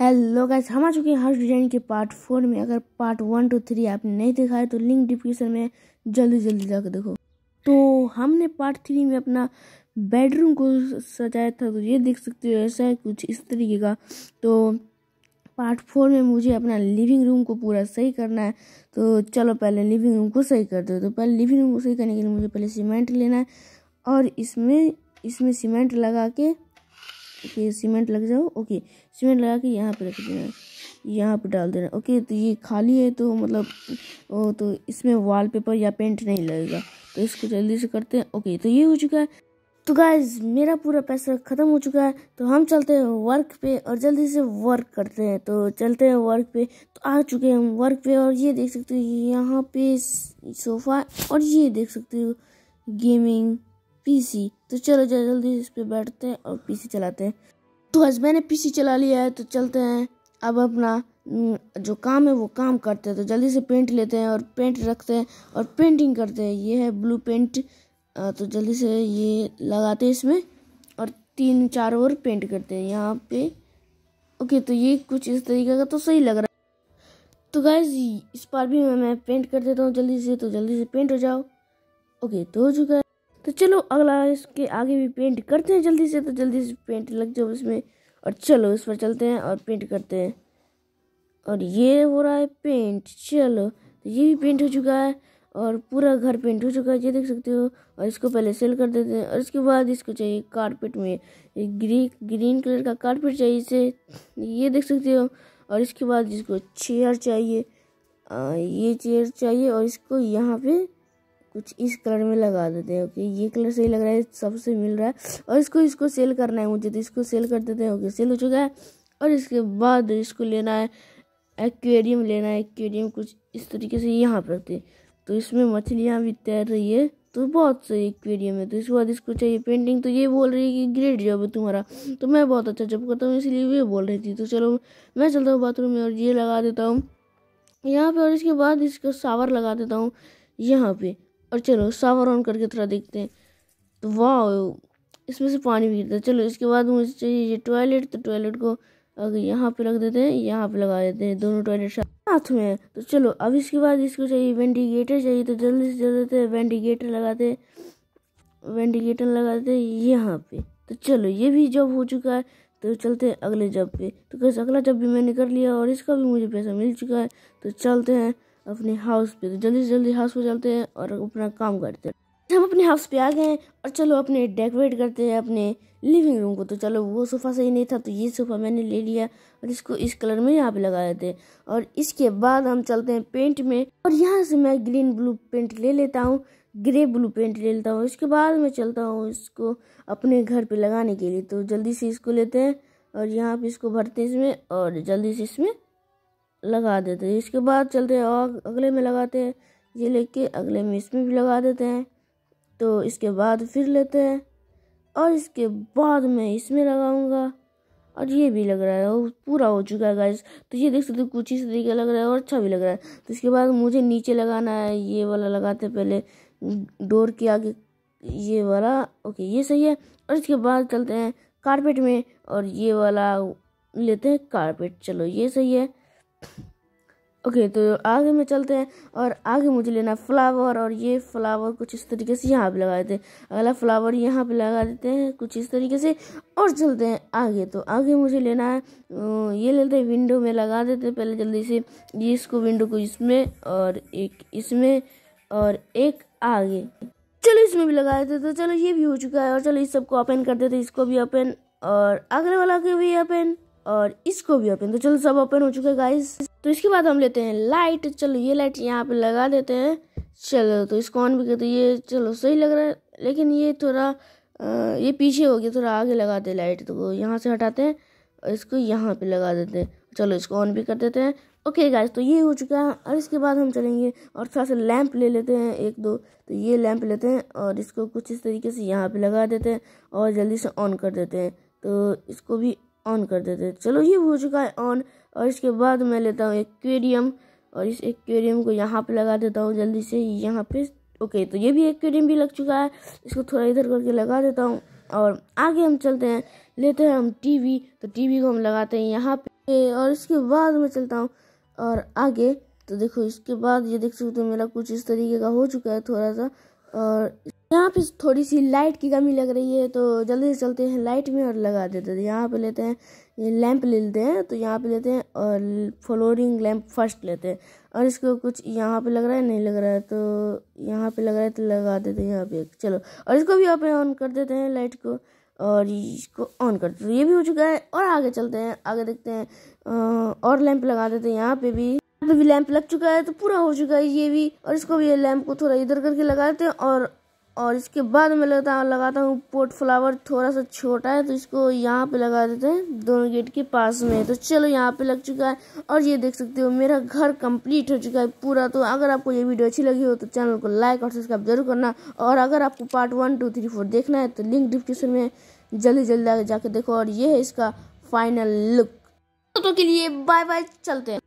hello guys हम आ चुके हैं हाउस डिजाइन के पार्ट फोर में अगर पार्ट वन टू थ्री आपने नहीं देखा है तो लिंक डिस्क्रिप्शन में जल्दी जल्दी जाकर देखो तो हमने पार्ट थ्री में अपना बेडरूम को सजाया था तो ये देख सकते हो ऐसा है कुछ इस तरीके का तो पार्ट फोर में मुझे अपना लिविंग रूम को पूरा सही करना है तो चलो पहले लिविंग रूम को सही कर दो तो पहले लिविंग रूम को सही करने के लिए मुझे पहले सीमेंट लेना है और इसमें इसमें सीमेंट लगा के ओके सीमेंट लग जाओ ओके सीमेंट लगा के यहाँ पे रख देना यहाँ पे डाल देना ओके तो ये खाली है तो मतलब ओ तो इसमें वाल पेपर या पेंट नहीं लगेगा तो इसको जल्दी से करते हैं ओके तो ये हो चुका है तो गाइज मेरा पूरा पैसा ख़त्म हो चुका है तो हम चलते हैं वर्क पे और जल्दी से वर्क करते हैं तो चलते हैं वर्क पे तो आ चुके हैं हम वर्क पे और ये देख सकते हो यहाँ पे सोफ़ा और ये देख सकते हो गेमिंग पीसी तो चलो जल्दी इस पर बैठते हैं और पीसी चलाते हैं तो आज मैंने पीसी चला लिया है तो चलते हैं अब अपना हम्म, जो काम है वो काम करते हैं तो जल्दी से पेंट लेते हैं और पेंट रखते हैं और पेंटिंग करते हैं ये है ब्लू पेंट तो जल्दी से ये लगाते हैं इसमें और तीन चार और पेंट करते हैं यहाँ पे ओके तो ये कुछ इस तरीके का तो सही लग रहा है तो गाइज इस बार भी मैं, मैं पेंट कर देता हूँ जल्दी से तो जल्दी से पेंट हो जाओ ओके तो हो चुका है तो चलो अगला इसके आगे भी पेंट करते हैं जल्दी से तो जल्दी से पेंट लग जाओ इसमें और चलो इस पर चलते हैं और पेंट करते हैं और ये हो रहा है पेंट चलो तो ये भी पेंट हो चुका है और पूरा घर पेंट हो चुका है ये देख सकते हो और इसको पहले सेल कर देते हैं और इसके बाद इसको चाहिए कारपेट में ग्री ग्रीन कलर का कारपेट चाहिए इसे ये देख सकते हो और इसके बाद इसको चेयर चाहिए आ, ये चेयर चाहिए और इसको यहाँ पे कुछ इस कलर में लगा देते हैं ओके ये कलर सही लग रहा है सबसे मिल रहा है और इसको इसको सेल करना है मुझे तो इसको सेल कर देते हैं ओके सेल हो चुका है और इसके बाद इसको लेना है एक्वेरियम लेना है एक्वेरियम कुछ इस तरीके से यहाँ पर रखते तो इसमें मछलियाँ भी तैर रही है तो बहुत सही एक्वेरियम है तो इसके बाद इसको चाहिए पेंटिंग तो ये बोल रही है कि ग्रेट जॉब है तुम्हारा तो मैं बहुत अच्छा जॉब करता हूँ इसलिए ये बोल रही थी तो चलो मैं चलता हूँ बाथरूम में और ये लगा देता हूँ यहाँ पे और इसके बाद इसको सावर लगा देता हूँ यहाँ पे और चलो सावर ऑन करके थोड़ा देखते हैं तो वाह इसमें से पानी भी गिरता है चलो इसके बाद मुझे चाहिए ये टॉयलेट तो टॉयलेट को अगर यहाँ पे रख देते हैं यहाँ पे लगा देते हैं दोनों टॉयलेट साथ में हैं तो चलो अब इसके बाद इसको चाहिए वेंटिलेटर चाहिए तो जल्दी से जल्दी वेंटिलेटर लगाते वेंटिलेटर लगाते यहाँ पे तो चलो ये भी जॉब हो चुका है तो चलते हैं अगले जॉब पे तो कैसे अगला जॉब भी मैंने कर लिया और इसका भी मुझे पैसा मिल चुका है तो चलते हैं अपने हाउस पे तो जल्दी से जल्दी हाउस पे चलते हैं और अपना काम करते हैं हम अपने हाउस पे आ गए हैं और चलो अपने डेकोरेट करते हैं अपने लिविंग रूम को तो चलो वो सोफ़ा सही नहीं था तो ये सोफ़ा मैंने ले लिया और इसको इस कलर में यहाँ पे लगा देते हैं और इसके बाद हम चलते हैं पेंट में और यहाँ से मैं ग्रीन ब्लू पेंट ले लेता हूँ ग्रे ब्लू पेंट ले लेता हूँ इसके बाद मैं चलता हूँ इसको अपने घर पर लगाने के लिए तो जल्दी से इसको लेते हैं और यहाँ पे इसको भरते हैं इसमें और जल्दी से इसमें लगा देते हैं इसके बाद चलते हैं और अगले में लगाते हैं ये लेके अगले में इसमें भी लगा देते हैं तो इसके बाद फिर लेते हैं और इसके बाद मैं इसमें लगाऊंगा और ये भी लग रहा है और पूरा हो चुका है गाइस तो ये देख सकते हो कुछ इस तरीके लग रहा है और अच्छा भी लग रहा है तो इसके बाद मुझे नीचे लगाना है ये वाला लगाते पहले डोर के आगे ये वाला ओके ये सही है और इसके बाद चलते हैं कारपेट में और ये वाला लेते हैं कारपेट चलो ये सही है ओके तो आगे में चलते हैं और आगे मुझे लेना फ्लावर और ये फ्लावर कुछ इस तरीके से यहाँ पे लगा देते हैं अगला फ्लावर यहाँ पे लगा देते हैं कुछ इस तरीके से और चलते हैं आगे तो आगे मुझे लेना है ये लेते हैं विंडो में लगा देते हैं पहले जल्दी से ये इसको विंडो को इसमें और एक इसमें और एक आगे चलो इसमें भी लगा देते तो चलो ये भी हो चुका है और चलो इस सबको ओपन कर देते इसको भी ओपन और अगले वाला के भी ओपन और इसको भी ओपन तो चलो सब ओपन हो चुका है गाइस तो इसके बाद हम लेते हैं लाइट चलो ये लाइट यहाँ पे लगा देते हैं चलो तो इसको ऑन भी करते तो ये चलो सही लग रहा है लेकिन ये थोड़ा ये पीछे हो गया थोड़ा आगे लगाते हैं लाइट तो यहाँ से हटाते हैं और इसको यहाँ पे लगा देते हैं चलो इसको ऑन भी कर देते हैं ओके गाइस तो ये हो चुका है और इसके बाद हम चलेंगे और थोड़ा सा लैंप ले लेते हैं एक दो तो ये लैंप लेते हैं और इसको कुछ इस तरीके से यहाँ पे लगा देते हैं और जल्दी से ऑन कर देते हैं तो इसको भी ऑन कर देते हैं चलो ये हो चुका है ऑन और इसके बाद मैं लेता हूँ एक्वेरियम और इस एक्वेरियम को यहाँ पे लगा देता हूँ जल्दी से यहाँ पे ओके तो ये भी एक्वेरियम भी लग चुका है इसको थोड़ा इधर करके लगा देता हूँ और आगे हम चलते हैं लेते हैं हम टीवी तो टीवी को हम लगाते हैं यहाँ पे और इसके बाद मैं चलता हूँ और आगे तो देखो इसके बाद ये देख सकते हो मेरा कुछ इस तरीके का हो चुका है थोड़ा सा और यहाँ पे थोड़ी सी लाइट की कमी लग रही है तो जल्दी से चलते हैं लाइट में और लगा देते हैं यहाँ पे लेते हैं ये लैंप ले लेते हैं तो यहाँ पे लेते हैं और फ्लोरिंग लैंप फर्स्ट लेते हैं और इसको कुछ यहाँ पे लग रहा है नहीं लग रहा है तो यहाँ पे लग रहा है तो लगा देते हैं यहाँ पे चलो और इसको भी यहाँ ऑन कर देते हैं लाइट को और इसको ऑन कर देते ये भी हो चुका है और आगे चलते हैं आगे देखते हैं और लैंप लगा देते हैं यहाँ पे भी यहाँ पे भी लैंप लग चुका है तो पूरा हो चुका है ये भी और इसको भी लैंप को थोड़ा इधर करके लगा देते हैं और और इसके बाद मैं लगता लगाता हूँ पोर्ट फ्लावर थोड़ा सा छोटा है तो इसको यहाँ पे लगा देते हैं दोनों गेट के पास में तो चलो यहाँ पे लग चुका है और ये देख सकते हो मेरा घर कंप्लीट हो चुका है पूरा तो अगर आपको ये वीडियो अच्छी लगी हो तो चैनल को लाइक और सब्सक्राइब जरूर करना और अगर आपको part one two three four देखना है तो लिंक डिस्क्रिप्शन में जल्दी जल्दी आगे जाके देखो और ये है इसका फाइनल लुक तो के लिए बाय बाय चलते हैं